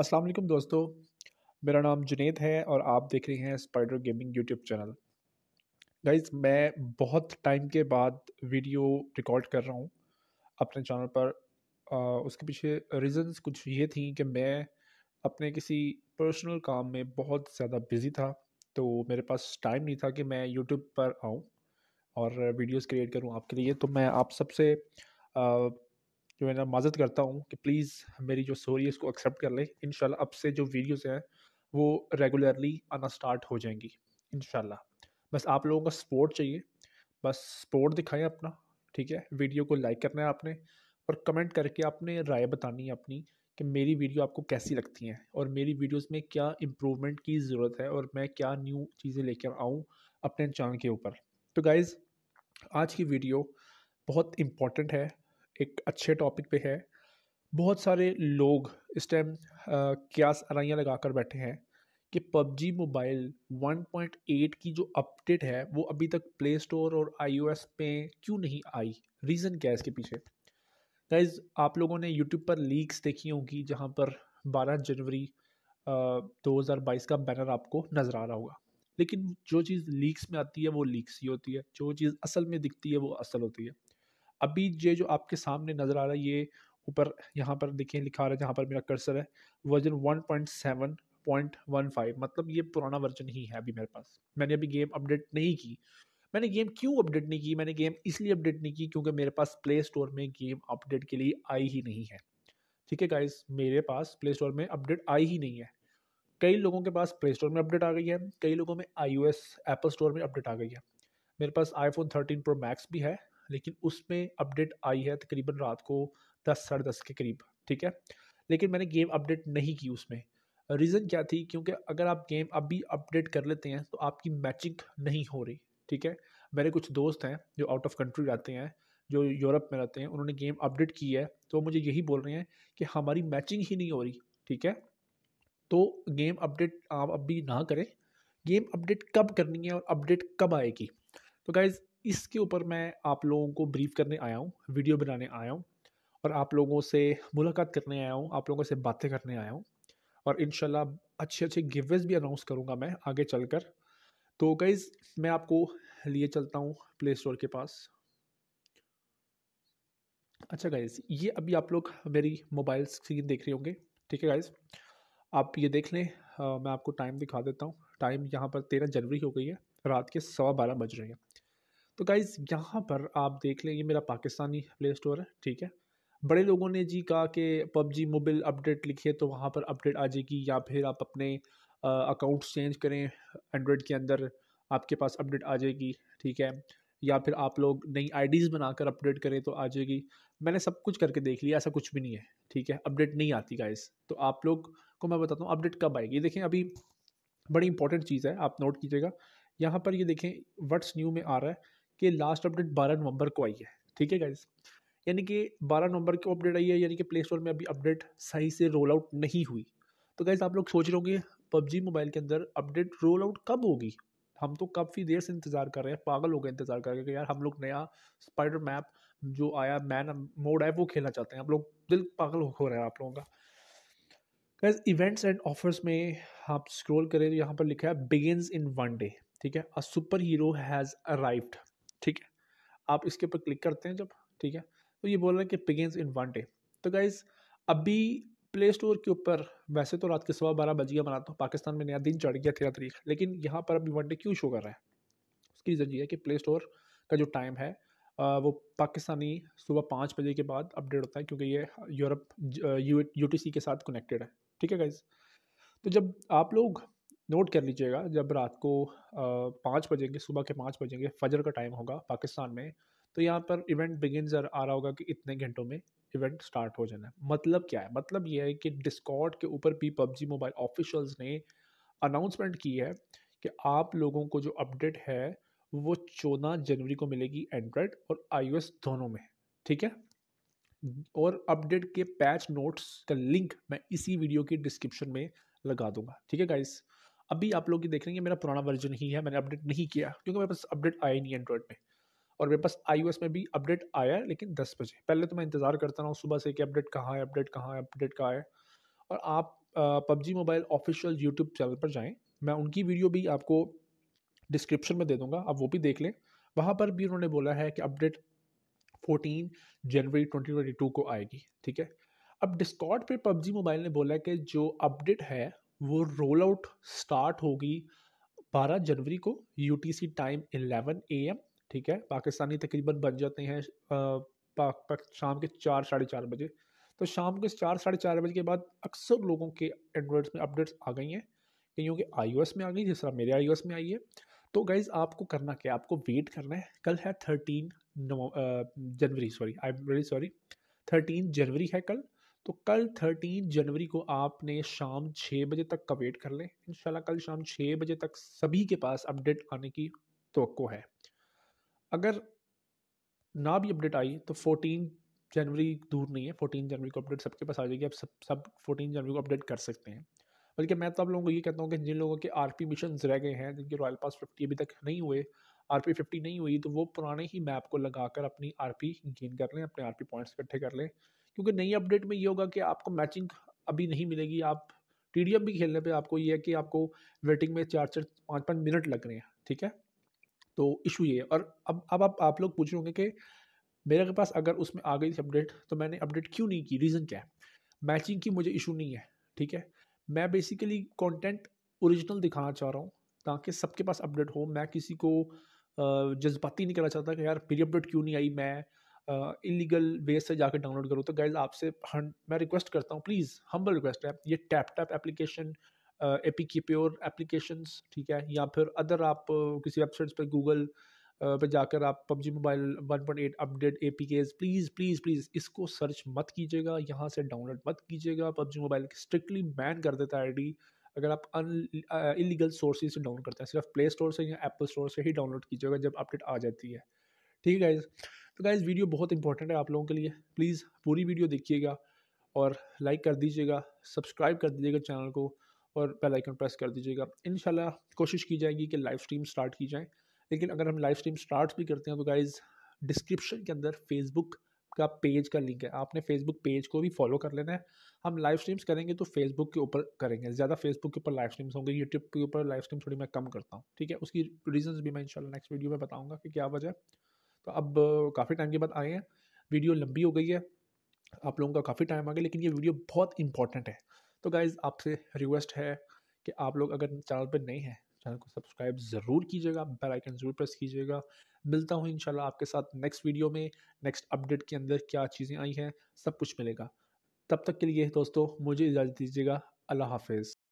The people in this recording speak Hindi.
अस्सलाम वालेकुम दोस्तों मेरा नाम जुनेद है और आप देख रहे हैं spider gaming YouTube channel guys मैं बहुत टाइम के बाद वीडियो रिकॉर्ड कर रहा हूँ अपने चैनल पर आ, उसके पीछे रीज़न्स कुछ ये थी कि मैं अपने किसी पर्सनल काम में बहुत ज़्यादा बिज़ी था तो मेरे पास टाइम नहीं था कि मैं यूट्यूब पर आऊँ और वीडियोस क्रिएट करूँ आपके लिए तो मैं आप सबसे जो है ना माजत करता हूँ कि प्लीज़ मेरी जो स्टोरी है इसको एक्सेप्ट कर लें इन अब से जो वीडियोज़ हैं वो रेगुलरली आना स्टार्ट हो जाएंगी इन बस आप लोगों का सपोर्ट चाहिए बस सपोर्ट दिखाएं अपना ठीक है वीडियो को लाइक करना है आपने और कमेंट करके आपने राय बतानी है अपनी कि मेरी वीडियो आपको कैसी लगती हैं और मेरी वीडियोस में क्या इम्प्रूवमेंट की ज़रूरत है और मैं क्या न्यू चीज़ें लेकर आऊँ अपने चैनल के ऊपर तो गाइज़ आज की वीडियो बहुत इम्पॉर्टेंट है एक अच्छे टॉपिक पे है बहुत सारे लोग इस टाइम क्या अराइयाँ लगा कर बैठे हैं कि पबजी मोबाइल 1.8 की जो अपडेट है वो अभी तक प्ले स्टोर और आई पे क्यों नहीं आई रीज़न क्या है इसके पीछे गाइज आप लोगों ने यूट्यूब पर लीक्स देखी होंगी जहाँ पर 12 जनवरी आ, 2022 का बैनर आपको नज़र आ रहा होगा लेकिन जो चीज़ लीक्स में आती है वो लीक्स ही होती है जो चीज़ असल में दिखती है वो असल होती है अभी ये जो आपके सामने नज़र आ रहा है ये ऊपर यहाँ पर देखिए लिखा रहा है जहाँ पर मेरा कर्सर है वर्जन 1.7.15 मतलब ये पुराना वर्जन ही है अभी मेरे पास मैंने अभी गेम अपडेट नहीं की मैंने गेम क्यों अपडेट नहीं की मैंने गेम इसलिए अपडेट नहीं की क्योंकि मेरे पास प्ले स्टोर में गेम अपडेट के लिए आई ही नहीं है ठीक है गाइज मेरे पास प्ले स्टोर में अपडेट आई ही नहीं है कई लोगों के पास प्ले स्टोर में अपडेट आ गई है कई लोगों में आई एप्पल स्टोर में अपडेट आ गई है मेरे पास आईफोन 13 प्रो मैक्स भी है लेकिन उसमें अपडेट आई है तकरीबन रात को दस साढ़े दस के करीब ठीक है लेकिन मैंने गेम अपडेट नहीं की उसमें रीज़न क्या थी क्योंकि अगर आप गेम अभी अपडेट कर लेते हैं तो आपकी मैचिंग नहीं हो रही ठीक है मेरे कुछ दोस्त हैं जो आउट ऑफ कंट्री रहते हैं जो यूरोप में रहते हैं उन्होंने गेम अपडेट की है तो मुझे यही बोल रहे हैं कि हमारी मैचिंग ही नहीं हो रही ठीक है तो गेम अपडेट आप अभी ना करें गेम अपडेट कब करनी है और अपडेट कब आएगी तो गाइज़ इसके ऊपर मैं आप लोगों को ब्रीफ करने आया हूँ वीडियो बनाने आया हूँ और आप लोगों से मुलाकात करने आया हूँ आप लोगों से बातें करने आया हूँ और इन अच्छे अच्छे गिवेज भी अनाउंस करूँगा मैं आगे चल कर तो गाइज़ मैं आपको लिए चलता हूँ प्ले स्टोर के पास अच्छा गाइज़ ये अभी आप लोग मेरी मोबाइल स्क्रीन देख रहे होंगे ठीक है गाइज़ आप ये देख लें आ, मैं आपको टाइम दिखा देता हूँ टाइम यहाँ पर तेरह जनवरी हो गई है रात के सवा बारह बज रहे हैं तो गाइज़ यहाँ पर आप देख लें ये मेरा पाकिस्तानी प्ले स्टोर है ठीक है बड़े लोगों ने जी कहा कि पबजी मोबाइल अपडेट लिखिए तो वहाँ पर अपडेट आ जाएगी या फिर आप अपने अकाउंट चेंज करें एंड्रॉयड के अंदर आपके पास अपडेट आ जाएगी ठीक है या फिर आप लोग नई आईडीज़ बनाकर अपडेट करें तो आ जाएगी मैंने सब कुछ करके देख लिया ऐसा कुछ भी नहीं है ठीक है अपडेट नहीं आती गाइस तो आप लोग को मैं बताता हूँ अपडेट कब आएगी देखें अभी बड़ी इंपॉर्टेंट चीज़ है आप नोट कीजिएगा यहाँ पर ये देखें व्हाट्स न्यू में आ रहा है कि लास्ट अपडेट बारह नवंबर को आई है ठीक है गाइज यानी कि 12 नवंबर को अपडेट आई है यानी कि प्ले स्टोर में अभी अपडेट सही से रोल आउट नहीं हुई तो गाइज आप लोग सोच रहे होंगे पबजी मोबाइल के अंदर अपडेट रोल आउट कब होगी हम तो काफ़ी देर से इंतज़ार कर रहे हैं पागल हो गए इंतज़ार कर रहे हैं कि यार हम लोग नया स्पाइडर मैप जो आया मैन मोड है वो खेलना चाहते हैं आप लोग दिल पागल हो रहा है आप लोगों का गैस इवेंट्स एंड ऑफर्स में आप स्क्रॉल करें तो यहाँ पर लिखा है बिगिनस इन वन डे ठीक है a superhero has arrived ठीक है आप इसके ऊपर क्लिक करते हैं जब ठीक है तो ये बोल रहे हैं कि पिगेंस इन वन डे तो गाइज़ अभी प्ले स्टोर के ऊपर वैसे तो रात के सवा बारह बज गया बनाता तो, हूँ पाकिस्तान में नया दिन चढ़ गया तेरह तारीख लेकिन यहाँ पर अभी वन डे क्यों शो कर रहा है उसकी रीज़न ये है कि प्ले स्टोर का जो टाइम है वो पाकिस्तानी सुबह पाँच बजे के बाद अपडेट होता है क्योंकि ये यूरोप यू के साथ कनेक्टेड है ठीक है गाइज तो जब आप लोग नोट कर लीजिएगा जब रात को पाँच बजेंगे सुबह के पाँच बजेंगे फजर का टाइम होगा पाकिस्तान में तो यहाँ पर इवेंट बिगिन आ रहा होगा कि इतने घंटों में इवेंट स्टार्ट हो जाना है मतलब क्या है मतलब ये है कि डिस्कॉट के ऊपर भी पबजी मोबाइल ऑफिशल्स ने अनाउंसमेंट की है कि आप लोगों को जो अपडेट है वो चौदह जनवरी को मिलेगी एंड्रॉयड और आई दोनों में ठीक है और अपडेट के पैच नोट्स का लिंक मैं इसी वीडियो की डिस्क्रिप्शन में लगा दूंगा ठीक है गाइस अभी आप लोग ये देख रहे हैं मेरा पुराना वर्जन ही है मैंने अपडेट नहीं किया क्योंकि मेरे पास अपडेट आया नहीं एंड्रॉयड में और मेरे पास आई में भी अपडेट आया लेकिन दस बजे पहले तो मैं इंतज़ार करता रहा हूँ सुबह से कि अपडेट कहाँ है अपडेट कहाँ है अपडेट कहाँ है और आप PUBG mobile official YouTube channel पर जाएँ मैं उनकी वीडियो भी आपको डिस्क्रिप्शन में दे दूँगा आप वो भी देख लें वहाँ पर भी उन्होंने बोला है कि अपडेट 14 जनवरी 2022 को आएगी ठीक है अब डिस्कॉट पे पबजी मोबाइल ने बोला कि जो अपडेट है वो रोल आउट स्टार्ट होगी 12 जनवरी को यू टाइम 11 ए ठीक है पाकिस्तानी तकरीबन बन जाते हैं पा, पा, शाम के चार साढ़े चार बजे तो शाम के चार साढ़े चार बजे के बाद अक्सर लोगों के एंड्रॉयड्स में अपडेट्स आ गई हैं कईयों के आई में आ गई जिस तरह मेरे आई में आई है तो गाइज आपको करना क्या आपको वेट करना है कल है थर्टीन जनवरी sorry I am very sorry thirteen जनवरी है कल तो कल थर्टीन जनवरी को आपने शाम छः बजे तक का वेट कर लें इन कल शाम छः बजे तक सभी के पास अपडेट आने की तो है अगर ना भी अपडेट आई तो फोर्टीन जनवरी दूर नहीं है फोर्टीन जनवरी को अपडेट सबके पास आ जाएगी आप सब सब फोर्टीन जनवरी को अपडेट कर सकते हैं बल्कि मैं तो आप लोगों को ये कहता हूँ कि जिन लोगों के आर पी मिशन रह गए हैं जिनके रॉयल पास फिफ्टी अभी तक नहीं हुए आर पी फिफ्टी नहीं हुई तो वो पुराने ही मैप को लगा कर अपनी आर पी गेन कर लें अपने आर पी पॉइंट्स इकट्ठे कर लें क्योंकि नई अपडेट में ये होगा कि आपको मैचिंग अभी नहीं मिलेगी आप टी भी खेलने पर आपको ये है कि आपको वेटिंग में चार चार पाँच पाँच मिनट लग रहे हैं ठीक है तो इशू ये है और अब अब आप आप लोग पूछ रहे होंगे कि मेरे पास अगर उसमें आ गई थी अपडेट तो मैंने अपडेट क्यों नहीं की रीज़न क्या है मैचिंग की मुझे इशू नहीं है ठीक है मैं बेसिकली कंटेंट ओरिजिनल दिखाना चाह रहा हूँ ताकि सबके पास अपडेट हो मैं किसी को जज्बाती नहीं करना चाहता कि यार मेरी अपडेट क्यों नहीं आई मैं इलीगल वे से जाकर डाउनलोड करो तो गाइज आपसे मैं रिक्वेस्ट करता हूँ प्लीज़ हम्बल रिक्वेस्ट है ये टैप टैप एप्लीकेशन एपी की प्योर एप्लीकेशन ठीक है या फिर अदर आप किसी वेबसाइट्स पर गूगल पर जाकर आप PUBG mobile 1.8 update A P Ks please please please इसको सर्च मत कीजिएगा यहाँ से डाउनलोड मत कीजिएगा पबजी मोबाइल स्ट्रिक्टली बैन कर देता है आई अगर आप अन इलीगल सोर्सेज से डाउनलोड करते हैं सिर्फ प्ले स्टोर से या एप्पल स्टोर से ही डाउनलोड कीजिएगा जब अपडेट आ जाती है ठीक है गाइज़ तो गाइज़ वीडियो बहुत इंपॉर्टेंट है आप लोगों के लिए प्लीज़ पूरी वीडियो देखिएगा और लाइक कर दीजिएगा सब्सक्राइब कर दीजिएगा चैनल को और बेल आइकन प्रेस कर दीजिएगा इन कोशिश की जाएगी कि लाइव स्ट्रीम स्टार्ट की जाए लेकिन अगर हम लाइव स्ट्रीम स्टार्ट भी करते हैं तो गाइज़ डिस्क्रिप्शन के अंदर फेसबुक का पेज का लिंक है आपने फेसबुक पेज को भी फॉलो कर लेना है हम लाइव स्ट्रीम्स करेंगे तो फेसबुक के ऊपर करेंगे ज़्यादा फेसबुक के ऊपर लाइव स्ट्रीम्स होंगे यूट्यूब के ऊपर लाइव स्ट्रीम थोड़ी मैं कम करता हूँ ठीक है उसकी रीजंस भी मैं इंशाल्लाह नेक्स्ट वीडियो में बताऊँगा कि क्या वजह तो अब काफ़ी टाइम के बाद आए हैं वीडियो लंबी हो गई है आप लोगों का काफ़ी टाइम आ गया लेकिन ये वीडियो बहुत इंपॉर्टेंट है तो गाइज़ आपसे रिक्वेस्ट है कि आप लोग अगर चैनल पर नए हैं चैनल को सब्सक्राइब ज़रूर कीजिएगा बेल आइकन ज़रूर प्रेस कीजिएगा मिलता हूँ इंशाल्लाह आपके साथ नेक्स्ट वीडियो में नेक्स्ट अपडेट के अंदर क्या चीज़ें आई हैं सब कुछ मिलेगा तब तक के लिए दोस्तों मुझे इजाज़त दीजिएगा अल्लाह हाफिज़